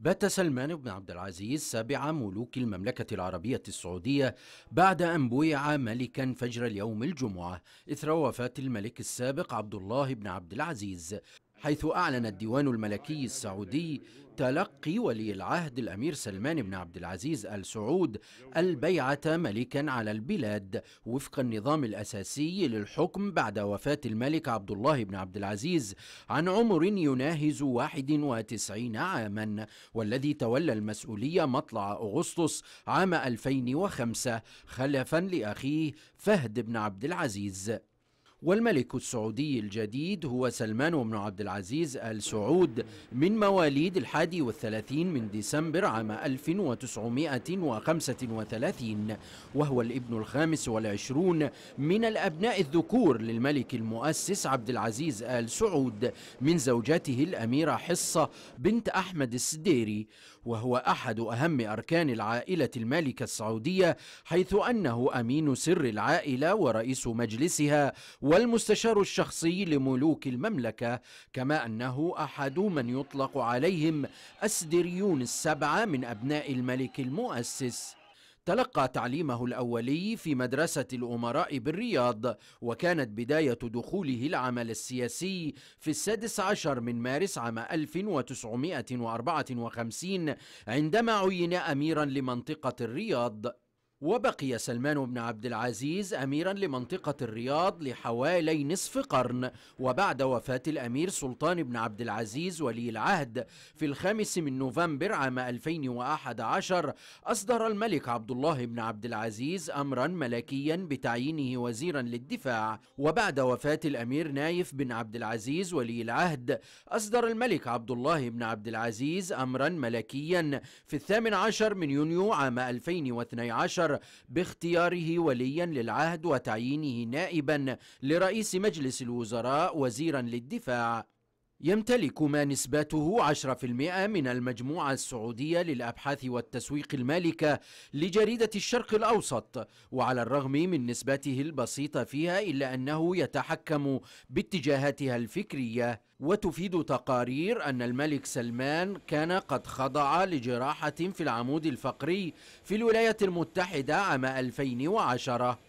بات سلمان بن عبد العزيز سابع ملوك المملكة العربية السعودية بعد أن بويع ملكا فجر اليوم الجمعة إثر وفاة الملك السابق عبد الله بن عبد العزيز حيث أعلن الديوان الملكي السعودي تلقي ولي العهد الأمير سلمان بن عبد العزيز آل سعود البيعة ملكا على البلاد وفق النظام الأساسي للحكم بعد وفاة الملك عبد الله بن عبد العزيز عن عمر يناهز 91 عاما والذي تولى المسؤولية مطلع أغسطس عام 2005 خلفا لأخيه فهد بن عبد العزيز والملك السعودي الجديد هو سلمان بن عبد العزيز آل سعود من مواليد الحادي والثلاثين من ديسمبر عام 1935 وهو الابن الخامس والعشرون من الأبناء الذكور للملك المؤسس عبد العزيز آل سعود من زوجته الأميرة حصة بنت أحمد السديري وهو أحد أهم أركان العائلة المالكة السعودية حيث أنه أمين سر العائلة ورئيس مجلسها والمستشار الشخصي لملوك المملكة كما أنه أحد من يطلق عليهم أسدريون السبعة من أبناء الملك المؤسس تلقى تعليمه الأولي في مدرسة الأمراء بالرياض وكانت بداية دخوله العمل السياسي في السادس عشر من مارس عام 1954 عندما عين أميرا لمنطقة الرياض وبقي سلمان بن عبد العزيز أميرا لمنطقة الرياض لحوالي نصف قرن وبعد وفاة الأمير سلطان بن عبد العزيز ولي العهد في الخامس من نوفمبر عام 2011 أصدر الملك عبد الله بن عبد العزيز أمرا ملكيا بتعيينه وزيرا للدفاع وبعد وفاة الأمير نايف بن عبد العزيز ولي العهد أصدر الملك عبد الله بن عبد العزيز أمرا ملكيا في الثامن عشر من يونيو عام 2012 القرار باختياره وليا للعهد وتعيينه نائبا لرئيس مجلس الوزراء وزيرا للدفاع يمتلك ما نسبته 10% من المجموعة السعودية للأبحاث والتسويق المالكة لجريدة الشرق الأوسط وعلى الرغم من نسبته البسيطة فيها إلا أنه يتحكم باتجاهاتها الفكرية وتفيد تقارير أن الملك سلمان كان قد خضع لجراحة في العمود الفقري في الولايات المتحدة عام 2010